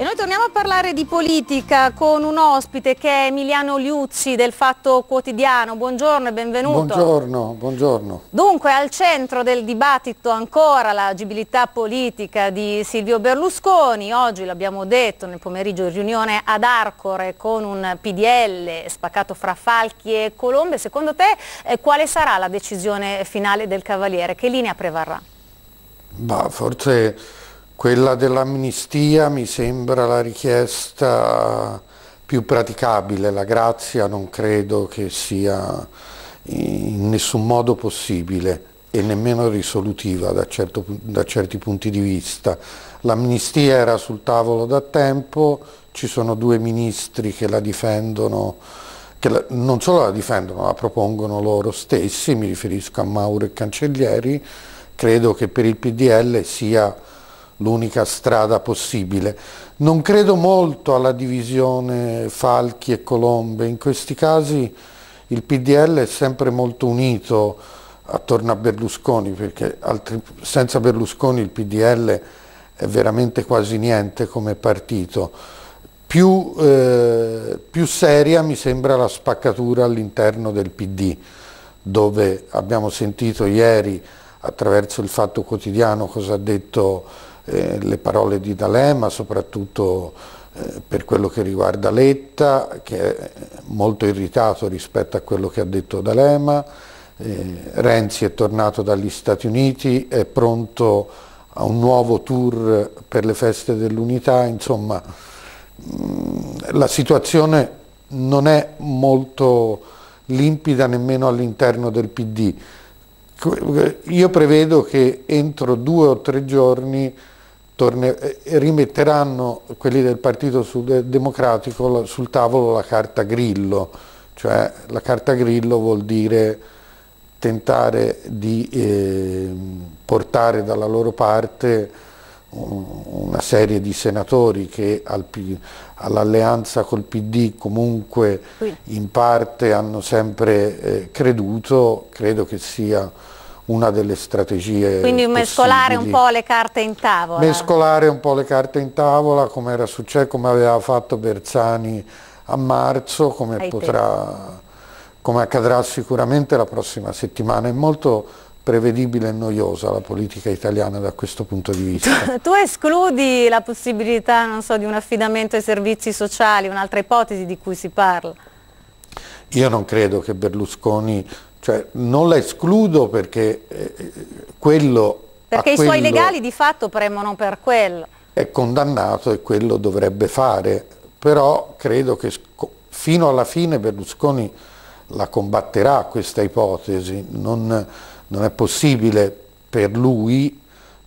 E noi torniamo a parlare di politica con un ospite che è Emiliano Liuzzi del Fatto Quotidiano. Buongiorno e benvenuto. Buongiorno, buongiorno. Dunque al centro del dibattito ancora l'agibilità politica di Silvio Berlusconi. Oggi l'abbiamo detto nel pomeriggio in riunione ad Arcore con un PDL spaccato fra Falchi e Colombe. Secondo te eh, quale sarà la decisione finale del Cavaliere? Che linea prevarrà? Bah, forse quella dell'amnistia mi sembra la richiesta più praticabile, la grazia non credo che sia in nessun modo possibile e nemmeno risolutiva da, certo, da certi punti di vista. L'amnistia era sul tavolo da tempo, ci sono due ministri che la difendono, che la, non solo la difendono, la propongono loro stessi, mi riferisco a Mauro e Cancellieri, credo che per il PDL sia l'unica strada possibile. Non credo molto alla divisione Falchi e Colombe, in questi casi il PDL è sempre molto unito attorno a Berlusconi, perché altri, senza Berlusconi il PDL è veramente quasi niente come partito. Più, eh, più seria mi sembra la spaccatura all'interno del PD, dove abbiamo sentito ieri attraverso il Fatto Quotidiano cosa ha detto eh, le parole di D'Alema, soprattutto eh, per quello che riguarda Letta, che è molto irritato rispetto a quello che ha detto D'Alema. Eh, Renzi è tornato dagli Stati Uniti, è pronto a un nuovo tour per le feste dell'unità, insomma mm, la situazione non è molto limpida nemmeno all'interno del PD. Io prevedo che entro due o tre giorni eh, rimetteranno quelli del Partito eh, Democratico sul tavolo la carta grillo, cioè la carta grillo vuol dire tentare di eh, portare dalla loro parte una serie di senatori che al, all'alleanza col PD comunque in parte hanno sempre eh, creduto, credo che sia una delle strategie Quindi mescolare possibili. un po' le carte in tavola. Mescolare un po' le carte in tavola, come, era successo, come aveva fatto Bersani a marzo, come, potrà, come accadrà sicuramente la prossima settimana. È molto prevedibile e noiosa la politica italiana da questo punto di vista. Tu, escludi la possibilità non so, di un affidamento ai servizi sociali, un'altra ipotesi di cui si parla? Io non credo che Berlusconi cioè, non la escludo perché eh, eh quello... Perché i quello suoi legali di fatto premono per quello. È condannato e quello dovrebbe fare, però credo che fino alla fine Berlusconi la combatterà questa ipotesi, non, non è possibile per lui,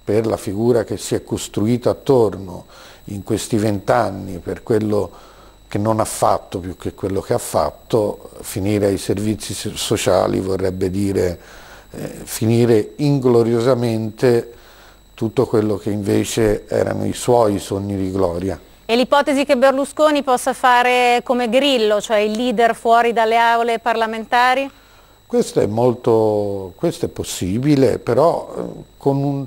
per la figura che si è costruita attorno in questi vent'anni, per quello che che non ha fatto più che quello che ha fatto, finire ai servizi sociali vorrebbe dire eh, finire ingloriosamente tutto quello che invece erano i suoi sogni di gloria. E l'ipotesi che Berlusconi possa fare come Grillo, cioè il leader fuori dalle aule parlamentari? Questo è, molto, questo è possibile, però eh, un,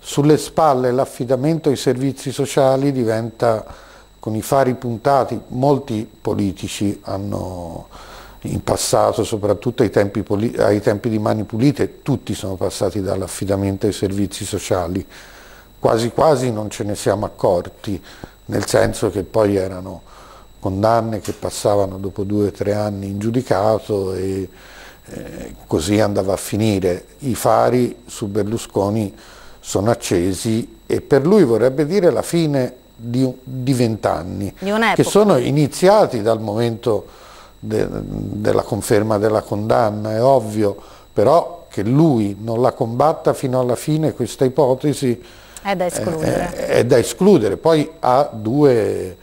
sulle spalle l'affidamento ai servizi sociali diventa con i fari puntati, molti politici hanno in passato, soprattutto ai tempi, ai tempi di Mani Pulite, tutti sono passati dall'affidamento ai servizi sociali, quasi quasi non ce ne siamo accorti, nel senso che poi erano condanne che passavano dopo due o tre anni in giudicato e eh, così andava a finire. I fari su Berlusconi sono accesi e per lui vorrebbe dire la fine di vent'anni, che sono iniziati dal momento de, della conferma della condanna, è ovvio, però che lui non la combatta fino alla fine questa ipotesi è da escludere. È, è da escludere. Poi ha due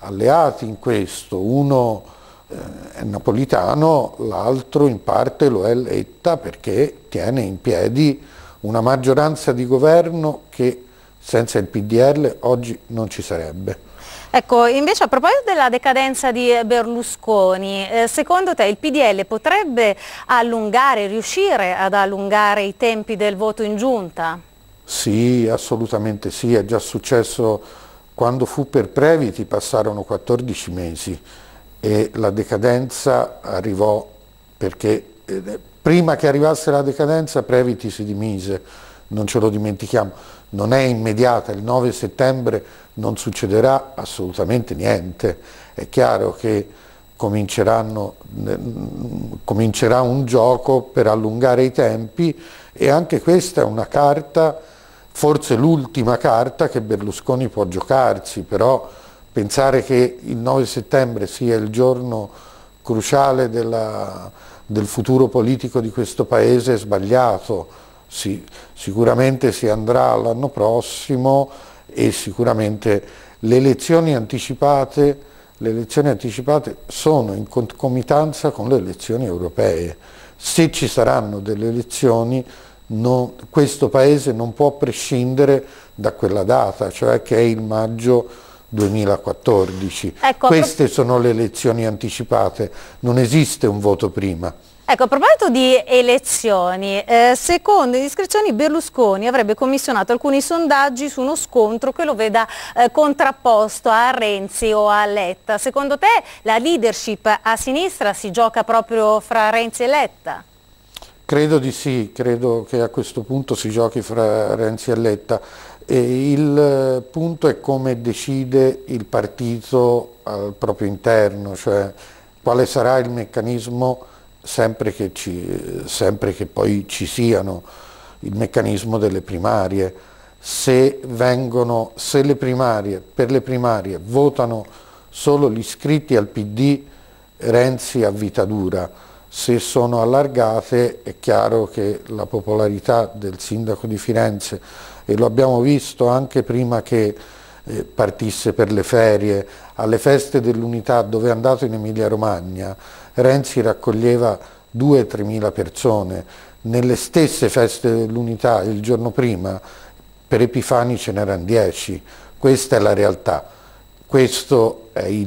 alleati in questo, uno eh, è napolitano, l'altro in parte lo è Letta perché tiene in piedi una maggioranza di governo che senza il PDL oggi non ci sarebbe. Ecco, invece a proposito della decadenza di Berlusconi, eh, secondo te il PDL potrebbe allungare, riuscire ad allungare i tempi del voto in giunta? Sì, assolutamente sì, è già successo quando fu per Previti, passarono 14 mesi e la decadenza arrivò perché eh, prima che arrivasse la decadenza Previti si dimise, non ce lo dimentichiamo non è immediata, il 9 settembre non succederà assolutamente niente, è chiaro che comincerà un gioco per allungare i tempi e anche questa è una carta, forse l'ultima carta che Berlusconi può giocarsi, però pensare che il 9 settembre sia il giorno cruciale della, del futuro politico di questo Paese è sbagliato, sì, sicuramente si andrà l'anno prossimo e sicuramente le elezioni anticipate, le elezioni anticipate sono in concomitanza con le elezioni europee. Se ci saranno delle elezioni non, questo Paese non può prescindere da quella data, cioè che è il maggio 2014. Ecco, Queste sono le elezioni anticipate, non esiste un voto prima. Ecco, a proposito di elezioni, eh, secondo le indiscrezioni Berlusconi avrebbe commissionato alcuni sondaggi su uno scontro che lo veda eh, contrapposto a Renzi o a Letta. Secondo te la leadership a sinistra si gioca proprio fra Renzi e Letta? Credo di sì, credo che a questo punto si giochi fra Renzi e Letta. E il eh, punto è come decide il partito al eh, proprio interno, cioè quale sarà il meccanismo sempre che, ci, sempre che poi ci siano il meccanismo delle primarie. Se, vengono, se le primarie, per le primarie votano solo gli iscritti al PD, Renzi a vita dura, se sono allargate è chiaro che la popolarità del sindaco di Firenze, e lo abbiamo visto anche prima che eh, partisse per le ferie, alle feste dell'unità dove è andato in Emilia Romagna, Renzi raccoglieva 2-3 mila persone, nelle stesse feste dell'unità il giorno prima per Epifani ce n'erano 10, questa è la realtà, questa è,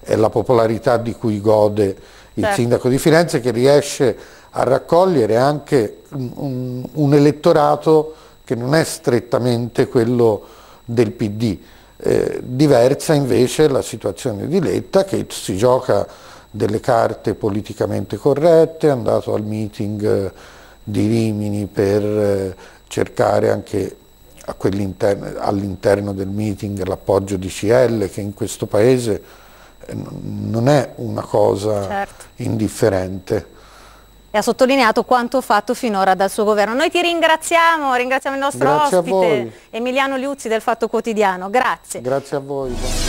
è, la popolarità di cui gode il certo. sindaco di Firenze che riesce a raccogliere anche un, un elettorato che non è strettamente quello del PD. Eh, diversa invece la situazione di Letta che si gioca delle carte politicamente corrette, è andato al meeting eh, di Rimini per eh, cercare anche all'interno del meeting l'appoggio di CL che in questo paese eh, non è una cosa certo. indifferente. E ha sottolineato quanto fatto finora dal suo governo. Noi ti ringraziamo, ringraziamo il nostro Grazie ospite Emiliano Liuzzi del Fatto Quotidiano. Grazie. Grazie a voi.